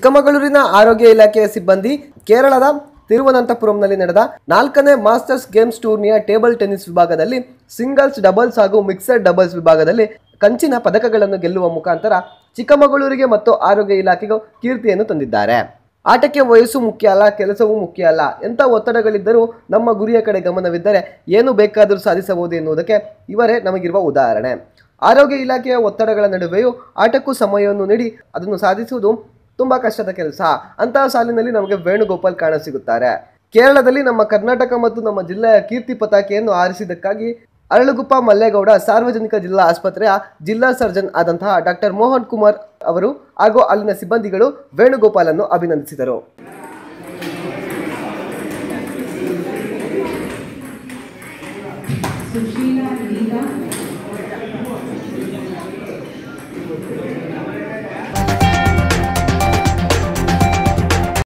ಚಿಕ್ಕಮಗಳೂರಿನ ಆರೋಗ್ಯ ಇಲಾಖೆಯ ಸಿಬ್ಬಂದಿ ಕೇರಳದ ತಿರುವನಂತಪುರಂನಲ್ಲಿ ನಡೆದ ನಾಲ್ಕನೇ ಮಾಸ್ಟರ್ಸ್ ಗೇಮ್ಸ್ ಟೂರ್ನಿಯ ಟೇಬಲ್ ಟೆನಿಸ್ ವಿಭಾಗದಲ್ಲಿ ಸಿಂಗಲ್ಸ್ ಡಬಲ್ಸ್ ಹಾಗೂ ಮಿಕ್ಸರ್ ಡಬಲ್ಸ್ ವಿಭಾಗದಲ್ಲಿ ಕಂಚಿನ ಪದಕಗಳನ್ನು ಗೆಲ್ಲುವ ಮುಖಾಂತರ ಚಿಕ್ಕಮಗಳೂರಿಗೆ ಮತ್ತು ಆರೋಗ್ಯ ಇಲಾಖೆಗೂ ಕೀರ್ತಿಯನ್ನು ತಂದಿದ್ದಾರೆ ಆಟಕ್ಕೆ ವಯಸ್ಸು ಮುಖ್ಯ ಅಲ್ಲ ಕೆಲಸವೂ ಮುಖ್ಯ ಅಲ್ಲ ಎಂಥ ಒತ್ತಡಗಳಿದ್ದರೂ ನಮ್ಮ ಗುರಿಯ ಕಡೆ ಗಮನವಿದ್ದರೆ ಏನು ಬೇಕಾದರೂ ಸಾಧಿಸಬಹುದು ಎನ್ನುವುದಕ್ಕೆ ಇವರೇ ನಮಗಿರುವ ಉದಾಹರಣೆ ಆರೋಗ್ಯ ಇಲಾಖೆಯ ಒತ್ತಡಗಳ ನಡುವೆಯೂ ಆಟಕ್ಕೂ ಸಮಯವನ್ನು ನೀಡಿ ಅದನ್ನು ಸಾಧಿಸುವುದು ತುಂಬ ಕಷ್ಟದ ಕೆಲಸ ಅಂತಹ ಸಾಲಿನಲ್ಲಿ ನಮಗೆ ವೇಣುಗೋಪಾಲ್ ಕಾಣ ಸಿಗುತ್ತಾರೆ ಕೇರಳದಲ್ಲಿ ನಮ್ಮ ಕರ್ನಾಟಕ ಮತ್ತು ನಮ್ಮ ಜಿಲ್ಲೆಯ ಕೀರ್ತಿ ಪತಾಕೆಯನ್ನು ಆರಿಸಿದ್ದಕ್ಕಾಗಿ ಅರಳಗುಪ್ಪ ಮಲ್ಲೇಗೌಡ ಸಾರ್ವಜನಿಕ ಜಿಲ್ಲಾ ಆಸ್ಪತ್ರೆಯ ಜಿಲ್ಲಾ ಸರ್ಜನ್ ಆದಂತಹ ಡಾಕ್ಟರ್ ಮೋಹನ್ ಕುಮಾರ್ ಅವರು ಹಾಗೂ ಅಲ್ಲಿನ ಸಿಬ್ಬಂದಿಗಳು ಅನ್ನು ಅಭಿನಂದಿಸಿದರು